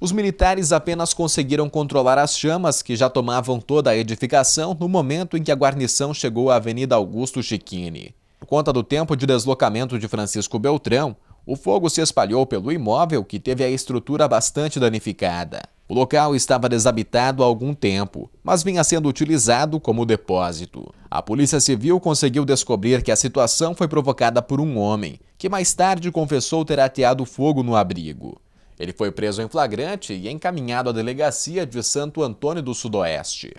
Os militares apenas conseguiram controlar as chamas que já tomavam toda a edificação no momento em que a guarnição chegou à Avenida Augusto Chiquini. Por conta do tempo de deslocamento de Francisco Beltrão, o fogo se espalhou pelo imóvel que teve a estrutura bastante danificada. O local estava desabitado há algum tempo, mas vinha sendo utilizado como depósito. A Polícia Civil conseguiu descobrir que a situação foi provocada por um homem, que mais tarde confessou ter ateado fogo no abrigo. Ele foi preso em flagrante e encaminhado à delegacia de Santo Antônio do Sudoeste.